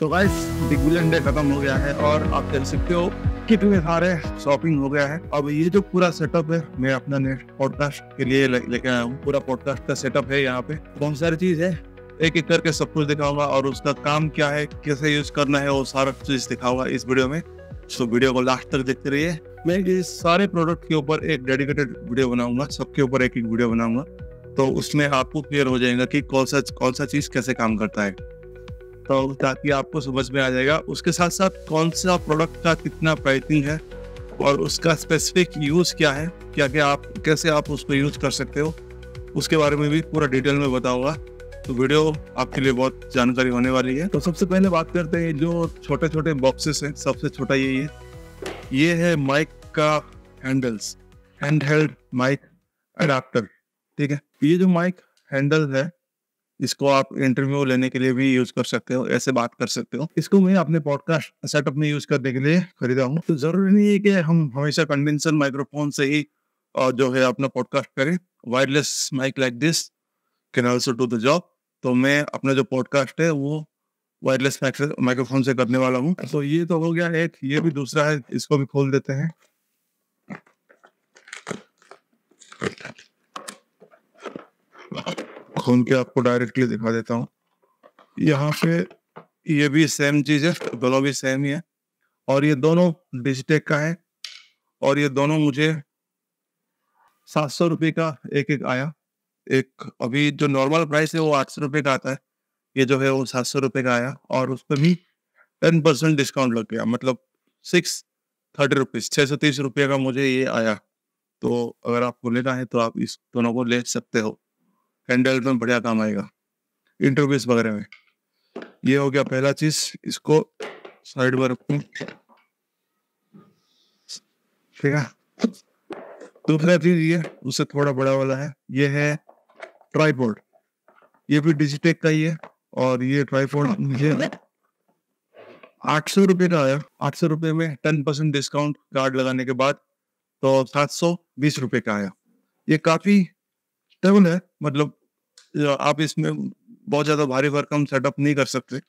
तो guys big billion day खत्म हो गया है और आप देख सकते हो कितने सारे शॉपिंग हो गया है अब ये जो पूरा सेटअप है मैं अपना नेट पॉडकास्ट के लिए लेके आया हूँ पूरा पॉडकास्ट का सेटअप है यहाँ पे बहुत सारी चीज है एक एक करके सब कुछ दिखाऊंगा और उसका काम क्या है कैसे यूज करना है वो सारा चीज दिखाऊंगा इस वीडियो में तो वीडियो को लास्ट तक देखते रहिए मैं ये सारे प्रोडक्ट के ऊपर एक डेडिकेटेड वीडियो बनाऊंगा सबके ऊपर एक एक वीडियो बनाऊंगा तो उसमें आपको क्लियर हो जाएगा कि कौन सा कौन सा चीज कैसे काम करता है करता हूँ ताकि आपको समझ में आ जाएगा उसके साथ साथ कौन सा प्रोडक्ट का कितना प्राइसिंग है और उसका स्पेसिफिक यूज़ क्या है क्या क्या आप कैसे आप उसको यूज़ कर सकते हो उसके बारे में भी पूरा डिटेल में बताऊँगा तो वीडियो आपके लिए बहुत जानकारी होने वाली है तो सबसे पहले बात करते हैं जो छोटे छोटे बॉक्सेस हैं सबसे छोटा यही है ये है माइक का handles hand held mic adapter ठीक है ये जो माइक हैंडल है इसको आप इंटरव्यू लेने के लिए भी यूज कर सकते हो ऐसे बात कर सकते हो इसको मैं अपने पॉडकास्ट सेटअप में यूज करने के लिए खरीदा हूँ तो जरूरी नहीं है कि हम हमेशा कंडेंसर माइक्रोफोन से ही जो है अपना पॉडकास्ट करें wireless mic like this can also do the job तो मैं अपना जो पॉडकास्ट है वो वायरलेस माइक्रोफोन से करने वाला हूँ तो ये तो हो गया एक ये भी दूसरा है इसको भी खोल देते हैं खोल के आपको डायरेक्टली दिखा देता हूँ यहाँ पे ये भी सेम चीज है दोनों भी सेम ही है और ये दोनों डिजिटेक का है और ये दोनों मुझे सात सौ रुपये का एक एक आया एक अभी जो नॉर्मल प्राइस है वो आठ सौ रुपये का आता है ये जो है वो सात सौ रुपये का आया और उस पर भी टेन परसेंट डिस्काउंट लग गया मतलब सिक्स थर्टी रुपीज़ छः सौ तीस रुपये का मुझे ये आया तो अगर आपको लेना है तो आप इस दोनों को ले सकते हो हैंडल में बढ़िया काम आएगा इंटरव्यूज वगैरह में ये हो गया पहला चीज इसको साइड में रखू ठीक है दूसरा चीज ये उससे थोड़ा बड़ा वाला है ये है ट्राईपोर्ड ये भी डिजिटेक का ही है और ये ट्राईपोर्ड मुझे आठ सौ रुपये का आया आठ सौ रुपये में टेन परसेंट डिस्काउंट कार्ड लगाने के बाद तो सात सौ बीस रुपये का आया ये काफी स्टेबल है मतलब आप इसमें बहुत ज्यादा भारी भरकम सेटअप नहीं कर सकते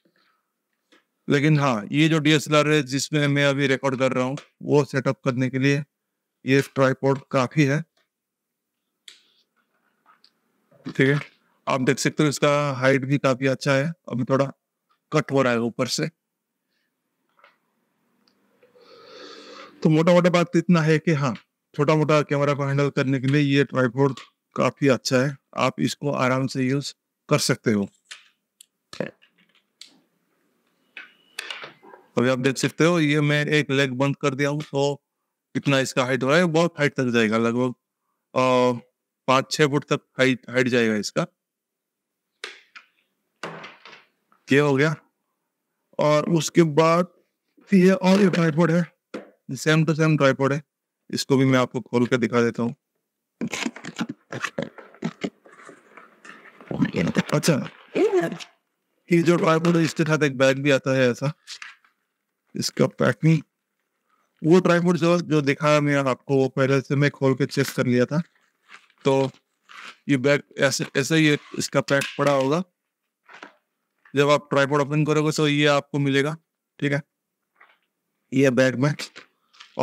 लेकिन हाँ ये जो डी है जिसमें मैं अभी रिकॉर्ड कर रहा हूँ वो सेटअप करने के लिए ये ट्राईपोर्ड काफी है ठीक है आप देख सकते हो इसका हाइट भी काफी अच्छा है अभी थोड़ा कट हो रहा है ऊपर से तो मोटा मोटा बात इतना है कि हाँ छोटा मोटा कैमरा को हैंडल करने के लिए ये ट्राईपोर्ड काफी अच्छा है आप इसको आराम से यूज कर सकते हो अभी आप देख सकते हो ये मैं एक लेग बंद कर दिया हूँ तो कितना इसका हाइट हो रहा है बहुत हाइट तक जाएगा लगभग पांच छह फुट तक हाइट हाइट जाएगा इसका ये हो गया और उसके बाद ये और एक ट्राईपोर्ड है सेम टू तो सेम ट्राईपोर्ड है इसको भी मैं आपको खोल कर दिखा देता हूँ अच्छा ये जो ट्राइपोड इसके साथ एक बैग भी आता है ऐसा इसका पैकिंग वो ट्राइपोड जो जो दिखाया मैं आपको वो पहले से मैं खोल के चेक कर लिया था तो ये बैग ऐसे ऐसे ही इसका पैक पड़ा होगा जब आप ट्राइपोड ओपन करोगे तो ये आपको मिलेगा ठीक है ये बैग में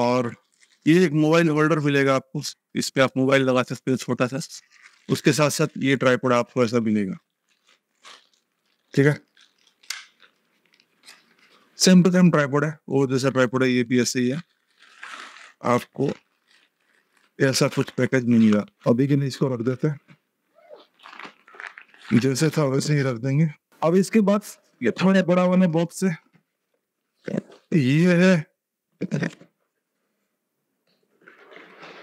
और ये एक मोबाइल होल्डर मिलेगा आपको इस पर आप मोबाइल लगा सकते हो छोटा सा उसके साथ साथ ये ट्राइपोड आपको ऐसा मिलेगा ठीक है सिंपल सेम ट्राईपोड है वो जैसा ट्राईपोड है ये भी ऐसे ही है आपको ऐसा कुछ पैकेज मिलेगा अभी के लिए इसको रख देते हैं जैसे था वैसे ही रख देंगे अब इसके बाद ये थोड़े बड़ा वाले बॉक्स से ये है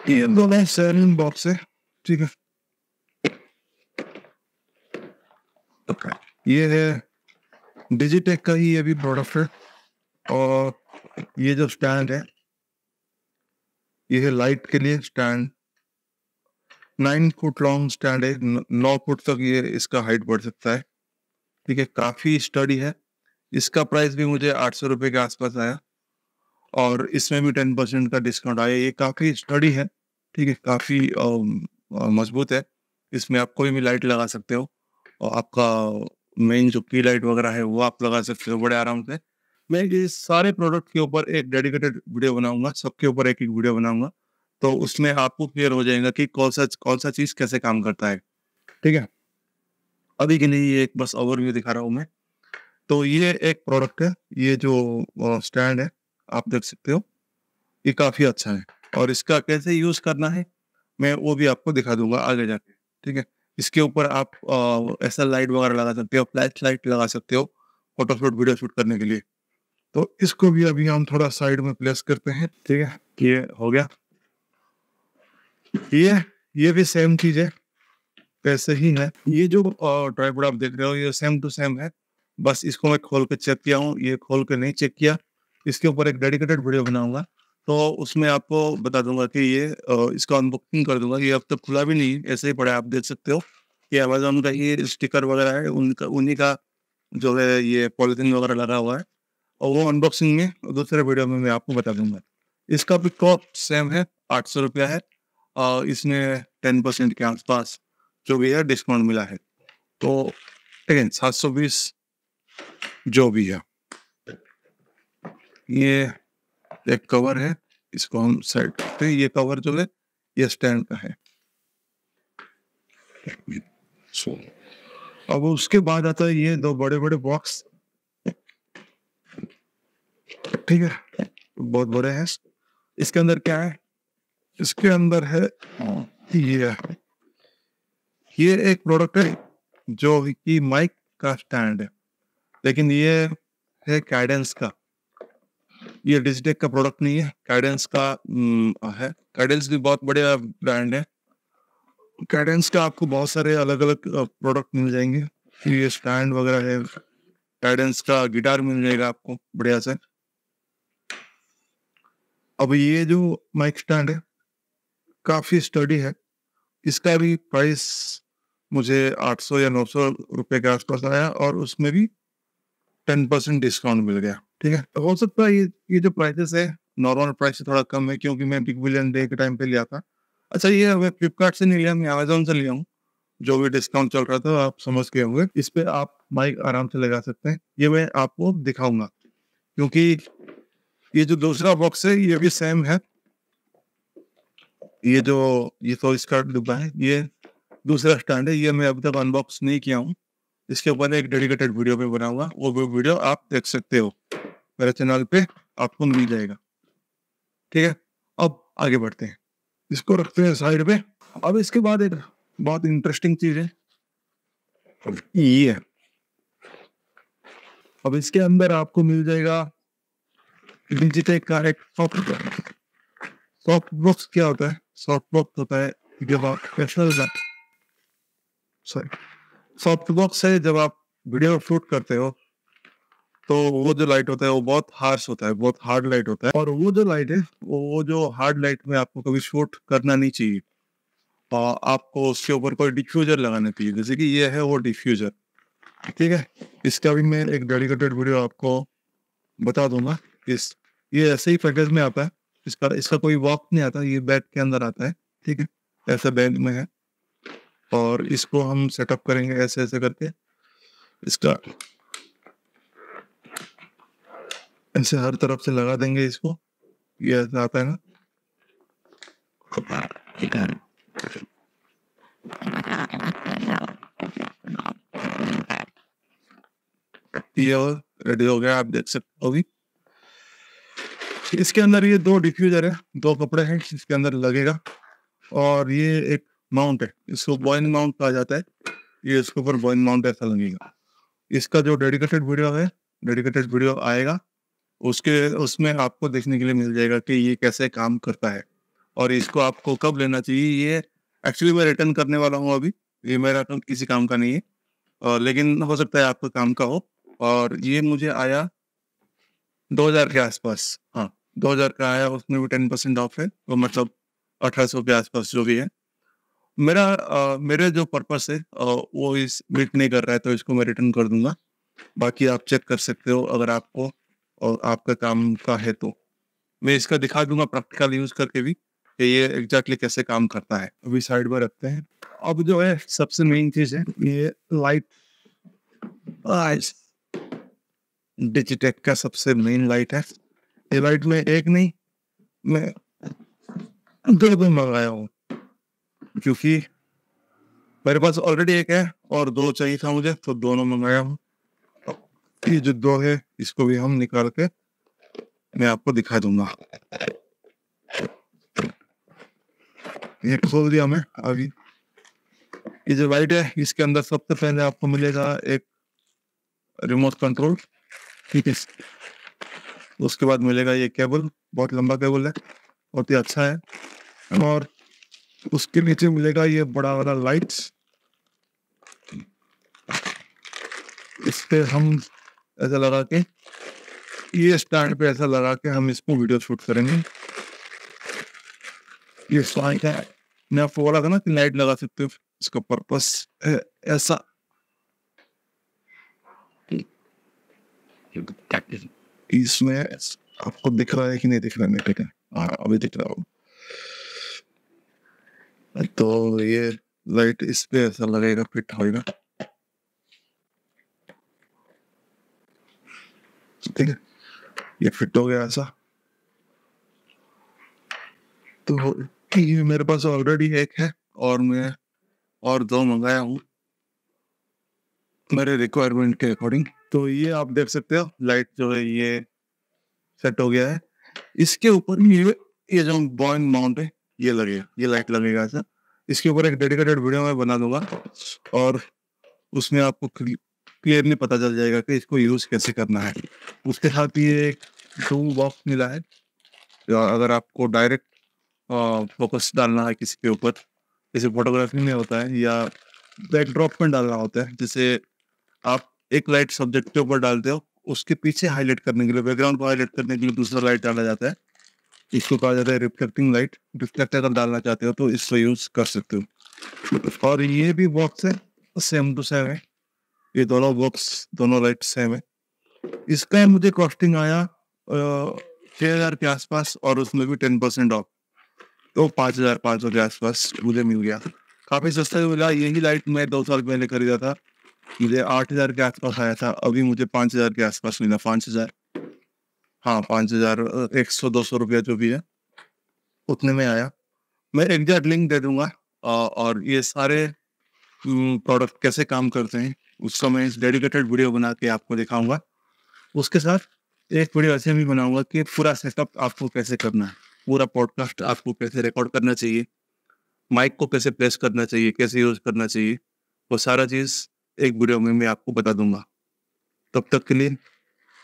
ये दो सैलिन बॉक्स है ठीक है ये है डिजिटेक का ही ये भी प्रोडक्ट है और ये जो स्टैंड है ये है लाइट के लिए stand nine foot long stand है नौ फुट तक ये इसका हाइट बढ़ सकता है ठीक है काफ़ी स्टडी है इसका प्राइस भी मुझे आठ सौ रुपये के आसपास आया और इसमें भी टेन परसेंट का डिस्काउंट आया ये काफ़ी स्टडी है ठीक है काफ़ी मजबूत है इसमें आप कोई भी लाइट लगा सकते हो और आपका मेन जो की लाइट वगैरह है वो आप लगा सकते हो बड़े आराम से मैं ये सारे प्रोडक्ट के ऊपर एक डेडिकेटेड वीडियो बनाऊंगा सबके ऊपर एक एक वीडियो बनाऊंगा तो उसमें आपको क्लियर हो जाएगा कि कौन सा कौन सा चीज कैसे काम करता है ठीक है अभी के लिए एक बस ओवरव्यू दिखा रहा हूँ मैं तो ये एक प्रोडक्ट है ये जो स्टैंड है आप देख सकते हो ये काफी अच्छा है और इसका कैसे यूज करना है मैं वो भी आपको दिखा दूंगा आगे जाके ठीक है इसके ऊपर आप ऐसा लाइट वगैरह लगा सकते हो फ्लैश लाइट लगा सकते हो फोटो शूट वीडियो शूट करने के लिए तो इसको भी अभी हम थोड़ा साइड में प्लेस करते हैं ठीक है ये हो गया ये ये भी सेम चीज है वैसे ही है ये जो ट्राईपोड आप देख रहे हो ये सेम टू सेम है बस इसको मैं खोल कर चेक किया हूँ ये खोल कर नहीं चेक किया इसके ऊपर एक डेडिकेटेड वीडियो बनाऊंगा तो उसमें आपको बता दूंगा कि ये इसका अनबॉक्सिंग कर दूंगा ये अब तक खुला भी नहीं ऐसे ही पड़ा आप देख सकते हो कि अमेजोन का ये स्टिकर वगैरह है उनका उन्हीं का जो है ये पॉलिथीन वगैरह लगा हुआ है और वो अनबॉक्सिंग में दूसरे वीडियो में मैं आपको बता दूंगा इसका भी कॉप सेम है आठ सौ रुपया है और इसमें टेन परसेंट के आसपास जो भी है डिस्काउंट मिला है तो अगेन सात सौ बीस जो भी है ये एक कवर है इसको हम सेट करते हैं ये कवर जो है ये स्टैंड का है अब उसके बाद आता है ये दो बड़े बड़े बॉक्स ठीक है बहुत बड़े हैं इसके अंदर क्या है इसके अंदर है ये ये एक प्रोडक्ट है जो कि माइक का स्टैंड है लेकिन ये है कैडेंस का ये डिजिटेक का प्रोडक्ट नहीं है कैडेंस का mm, है कैडेंस भी बहुत बढ़िया ब्रांड है कैडेंस का आपको बहुत सारे अलग अलग प्रोडक्ट मिल जाएंगे ये स्टैंड वगैरह है कैडेंस का गिटार मिल जाएगा आपको बढ़िया से अब ये जो माइक स्टैंड है काफी स्टडी है इसका भी प्राइस मुझे 800 या 900 रुपए के आसपास आया और उसमें भी 10 परसेंट डिस्काउंट मिल गया ठीक है हो सकता है ये ये जो प्राइसेस है नॉर्मल प्राइस से थोड़ा कम है क्योंकि मैं बिग बिलियन डे के टाइम पे लिया था अच्छा ये मैं फ्लिपकार्ट से नहीं लिया मैं अमेजोन से लिया हूँ जो भी डिस्काउंट चल रहा था आप समझ गए होंगे इस पर आप माइक आराम से लगा सकते हैं ये मैं आपको दिखाऊंगा क्योंकि ये जो दूसरा बॉक्स है ये भी सेम है ये जो ये तो इसका डिब्बा है ये दूसरा स्टैंड है ये मैं अभी तक अनबॉक्स नहीं किया हूँ इसके ऊपर एक डेडिकेटेड वीडियो में बनाऊंगा वो वीडियो आप देख सकते हो मेरे चैनल पे आपको मिल जाएगा ठीक है अब आगे बढ़ते हैं इसको रखते हैं साइड पे अब इसके बाद एक बहुत इंटरेस्टिंग चीज है ये अब इसके अंदर आपको मिल जाएगा डिजिटेक का एक सॉफ्टवेयर सॉफ्ट बॉक्स क्या होता है सॉफ्ट बॉक्स होता है जब आप स्पेशल सॉरी सॉफ्ट बॉक्स है जब आप वीडियो शूट करते हो तो वो जो लाइट होता है वो बहुत हार्श होता है बहुत हार्ड लाइट होता है और वो जो लाइट है वो जो हार्ड लाइट में आपको कभी शूट करना नहीं चाहिए आपको उसके ऊपर कोई डिफ्यूजर लगाना चाहिए जैसे कि ये है वो डिफ्यूजर ठीक है इसका भी मैं एक डेडिकेटेड वीडियो आपको बता दूंगा इस ये ऐसे ही पैकेज में आता है इसका इसका कोई वॉक नहीं आता ये बैग के अंदर आता है ठीक है ऐसे बैग में है और इसको हम सेटअप करेंगे ऐसे ऐसे करके इसका ऐसे हर तरफ से लगा देंगे इसको ये आता है ना ये और रेडी हो गया आप देख सकते भी इसके अंदर ये दो डिफ्यूजर है दो कपड़े हैं इसके अंदर लगेगा और ये एक माउंट है इसको बॉइन माउंट कहा जाता है ये इसके ऊपर बॉइन माउंट ऐसा लगेगा इसका जो डेडिकेटेड वीडियो है डेडिकेटेड वीडियो आएगा उसके उसमें आपको देखने के लिए मिल जाएगा कि ये कैसे काम करता है और इसको आपको कब लेना चाहिए ये एक्चुअली मैं रिटर्न करने वाला हूँ अभी ये मेरा अकाउंट तो किसी काम का नहीं है और लेकिन हो सकता है आपका काम का हो और ये मुझे आया दो हज़ार के आसपास हाँ दो हज़ार का आया उसमें भी टेन परसेंट ऑफ है वो मतलब अठारह सौ के आसपास जो भी है मेरा आ, मेरे जो पर्पस है आ, वो इस मीट नहीं कर रहा है तो इसको मैं रिटर्न कर दूंगा बाकी आप चेक कर सकते हो अगर आपको और आपका काम का है तो मैं इसका दिखा दूंगा प्रैक्टिकल यूज करके भी कि ये एग्जैक्टली कैसे काम करता है अभी साइड में रखते हैं अब जो है सबसे मेन चीज है ये लाइट डिजिटेक का सबसे मेन लाइट है ये लाइट में एक नहीं मैं दो दो मंगाया हूँ क्योंकि मेरे पास ऑलरेडी एक है और दो चाहिए था मुझे तो दोनों मंगाया हूँ ये जो दो है इसको भी हम निकाल के मैं आपको दिखा दूंगा ये खोल दिया मैं अभी ये जो वाइट है इसके अंदर सबसे पहले आपको मिलेगा एक रिमोट कंट्रोल ठीक है उसके बाद मिलेगा ये केबल बहुत लंबा केबल है बहुत ही अच्छा है और उसके नीचे मिलेगा ये बड़ा वाला लाइट इस पे हम ऐसा लगा के ये स्टैंड पे ऐसा लगा के हम इसको वीडियो शूट करेंगे ये स्लाइड है मैं आपको बोला था ना कि लाइट लगा सकते हो इसका पर्पस है ऐसा इसमें आपको दिख रहा है कि नहीं दिख रहा है ठीक है हाँ अभी दिख रहा हूँ तो ये लाइट इस पे ऐसा लगेगा फिट होगा गया ये फिट हो गया ऐसा तो ये मेरे पास ऑलरेडी एक है और मैं और दो मंगाया हूँ मेरे रिक्वायरमेंट के अकॉर्डिंग तो ये आप देख सकते हो लाइट जो है ये सेट हो गया है इसके ऊपर ये ये जो बॉइन माउंट है ये लगेगा ये लाइट लगेगा ऐसा इसके ऊपर एक डेडिकेटेड वीडियो मैं बना दूंगा और उसमें आपको क्लियरली पता चल जाएगा कि इसको यूज कैसे करना है उसके साथ ही एक टूल बॉक्स मिला है अगर आपको डायरेक्ट फोकस डालना है किसी के ऊपर जैसे फोटोग्राफी में होता है या बैकड्रॉप में डालना होता है जैसे आप एक लाइट सब्जेक्ट के ऊपर डालते हो उसके पीछे हाईलाइट करने के लिए बैकग्राउंड को हाईलाइट करने के लिए दूसरा लाइट डाला जाता है इसको कहा जाता है रिफ्लेक्टिंग लाइट रिफ्लेक्ट अगर डालना चाहते हो तो इसको यूज कर सकते हो और ये भी बॉक्स है सेम टू सेम है ये दोनों बॉक्स दोनों लाइट सेम है इसका मुझे कॉस्टिंग आया छः हजार के आसपास और उसमें भी टेन परसेंट ऑफ तो पाँच हजार पाँच सौ के आसपास मुझे मिल गया काफ़ी सस्ता मिला यही लाइट मैं दो साल पहले खरीदा था मुझे आठ हजार के आसपास आया था अभी मुझे पाँच हजार के आसपास मिला पाँच हजार हाँ पाँच हजार एक सौ दो सौ रुपया जो भी है उतने में आया मैं एग्जैक्ट लिंक दे दूंगा और ये सारे प्रोडक्ट कैसे काम करते हैं उसका मैं डेडिकेटेड वीडियो बना के आपको दिखाऊंगा उसके साथ एक वीडियो ऐसे भी बनाऊंगा कि पूरा सेटअप आपको कैसे करना है पूरा पॉडकास्ट आपको कैसे रिकॉर्ड करना चाहिए माइक को कैसे प्रेस करना चाहिए कैसे यूज करना चाहिए वो सारा चीज़ एक वीडियो में मैं आपको बता दूंगा तब तक के लिए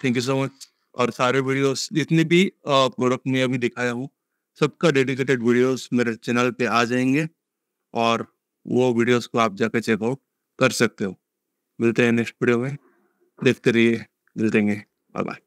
थैंक यू सो मच और सारे वीडियोस जितने भी प्रोडक्ट मैं अभी दिखाया हूँ सबका डेडिकेटेड वीडियोस मेरे चैनल पे आ जाएंगे और वो वीडियोस को आप जाकर चेकआउट कर सकते हो मिलते हैं नेक्स्ट वीडियो में देखते रहिए the dingy. Bye bye.